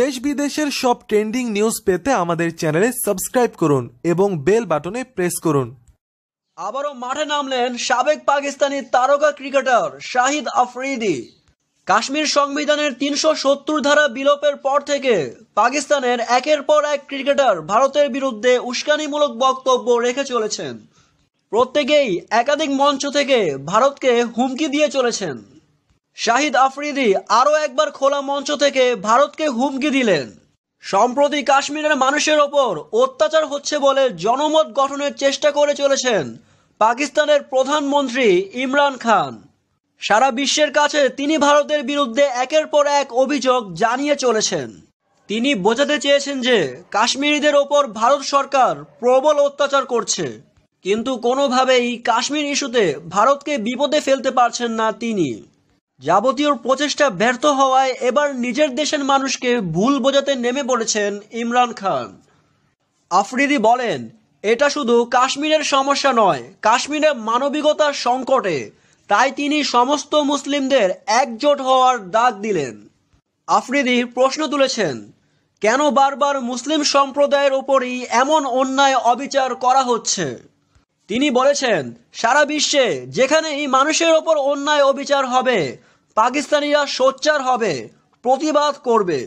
দেশ বিদেশের সব ট্রেন্ডিং নিউজ পেতে আমাদের চ্যানেলে সাবস্ক্রাইব করুন এবং বেল বাটনে প্রেস করুন আবারও মাঠে নামলেন সাবেক পাকিস্তানি তারকা ক্রিকেটার শাহিদ আফ্রিদি কাশ্মীর সংবিধানের তিনশো সত্তর ধারা বিলোপের পর থেকে পাকিস্তানের একের পর এক ক্রিকেটার ভারতের বিরুদ্ধে উস্কানিমূলক বক্তব্য রেখে চলেছেন প্রত্যেকেই একাধিক মঞ্চ থেকে ভারতকে হুমকি দিয়ে চলেছেন শাহিদ আফ্রিদি আরও একবার খোলা মঞ্চ থেকে ভারতকে হুমকি দিলেন সম্প্রতি কাশ্মীরের মানুষের ওপর অত্যাচার হচ্ছে বলে জনমত গঠনের চেষ্টা করে চলেছেন পাকিস্তানের প্রধানমন্ত্রী ইমরান খান সারা বিশ্বের কাছে তিনি ভারতের বিরুদ্ধে একের পর এক অভিযোগ জানিয়ে চলেছেন তিনি বোঝাতে চেয়েছেন যে কাশ্মীরিদের ওপর ভারত সরকার প্রবল অত্যাচার করছে কিন্তু কোনোভাবেই কাশ্মীর ইস্যুতে ভারতকে বিপদে ফেলতে পারছেন না তিনি যাবতীয় প্রচেষ্টা ব্যর্থ হওয়ায় এবার নিজের দেশের মানুষকে ভুল বোঝাতে নেমে পড়েছেন ইমরান খান আফ্রিদি বলেন এটা শুধু কাশ্মীরের সমস্যা নয় কাশ্মীরে মানবিকতার সংকটে তাই তিনি সমস্ত মুসলিমদের একজোট হওয়ার ডাক দিলেন আফ্রিদি প্রশ্ন তুলেছেন কেন বারবার মুসলিম সম্প্রদায়ের ওপরই এমন অন্যায় অবিচার করা হচ্ছে তিনি বলেছেন সারা বিশ্বে যেখানে এই মানুষের ওপর অন্যায় অবিচার হবে পাকিস্তানিরা সোচ্চার হবে প্রতিবাদ করবে